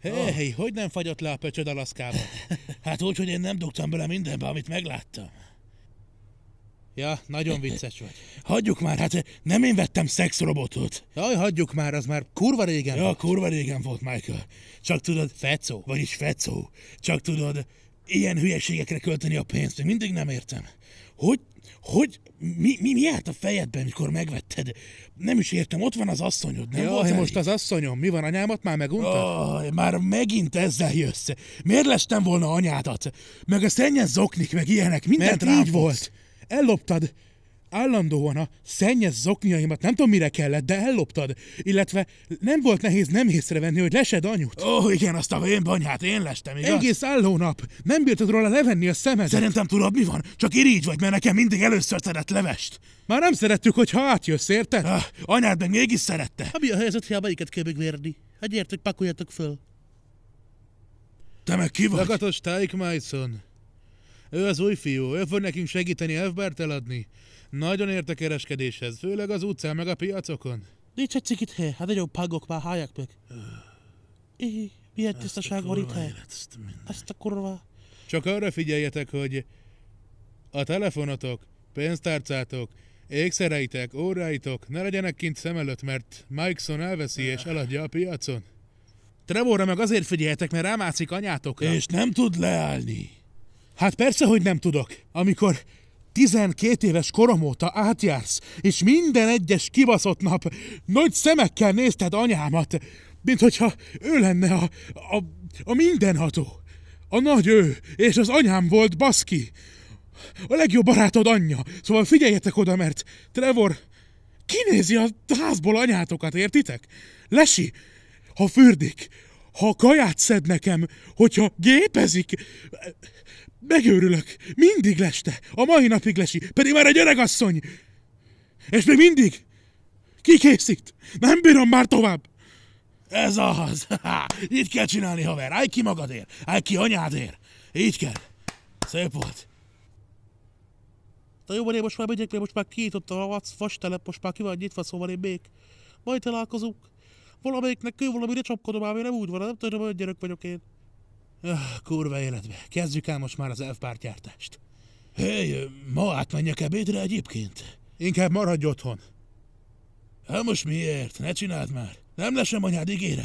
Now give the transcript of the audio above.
Hé, oh. hogy nem fagyott le a pöcsöd Alaszkába? Hát úgy, hogy én nem dugtam bele mindenbe, amit megláttam. Ja, nagyon vicces vagy. Hagyjuk már, hát nem én vettem szexrobotot. Jaj, hagyjuk már, az már kurva régen ja, volt. kurva régen volt, Michael. Csak tudod... Fecó. Vagyis fecó. Csak tudod, ilyen hülyeségekre költeni a pénzt, még mindig nem értem. Hogy, hogy, mi, mi, mi állt a fejedben, amikor megvetted? Nem is értem, ott van az asszonyod, nem Jaj, volt most elég? az asszonyom, mi van, anyámat már megunta? Oh, már megint ezzel jössz. Miért lestem volna anyádat? Meg a szennyez zoknik, meg ilyenek, mindent Mert így volt. Elloptad, állandóan a szennyez zoknyaimat nem tudom mire kellett, de elloptad. Illetve nem volt nehéz nem észrevenni, hogy lesed anyut. Ó, oh, igen, azt a vén banyát én lestem, igaz? Egész álló nap. Nem bírtad róla levenni a szemed. Szerintem tudod mi van? Csak irigy vagy, mert nekem mindig először szeret levest. Már nem szerettük, hogyha átjössz, érted? Ah, anyád meg mégis szerette. Ha mi a helyzet, ha melyiket kell megvérni? Hát gyertek, pakoljatok föl. Te meg ki vagy? Lakatos Tyke Ő az új fiú, ő fog nekünk segíteni elfbert eladni. Nagyon ért a kereskedéshez, főleg az utcán meg a piacokon. Nincs egy cikit hely, hát nagyon pagok már háják meg. Éh, milyen tisztaság van itt hely? Ezt a kurva. Csak arra figyeljetek, hogy a telefonotok, pénztárcátok, ékszereitek, óráitok ne legyenek kint szem előtt, mert Mikeson elveszi és eladja a piacon. Trevorra meg azért figyeljetek, mert rámászik anyátokra. És nem tud leállni. Hát persze, hogy nem tudok. Amikor 12 éves korom óta átjársz, és minden egyes kibaszott nap nagy szemekkel nézted anyámat, mint hogyha ő lenne a, a, a mindenható. A nagy ő, és az anyám volt baszki. A legjobb barátod anyja. Szóval figyeljetek oda, mert Trevor kinézi a házból anyátokat, értitek? Lesi, ha fürdik, ha kaját szed nekem, hogyha gépezik, megőrülök. Mindig leste, a mai napig lesi, pedig már egy öregasszony. És még mindig kikészít. Nem bírom már tovább. Ez az. Így kell csinálni, haver. Állj ki magadért. Állj ki anyádért. Így kell. Szép volt. Na jó, én most már megyek, mert most már kiítottam a vas vastelep, most már ki van nyitva, szóval én még. Majd találkozunk. Valamelyiknek kell valamire csapkodom, ami nem úgy van, nem tudom, hogy gyerek vagyok én. Öh, kurva életbe, kezdjük el most már az elfpártjártást. Hé, ma átmenjek ebédre egyébként? Inkább maradj otthon. Hát most miért? Ne csináld már. Nem lesem anyád, ígérem.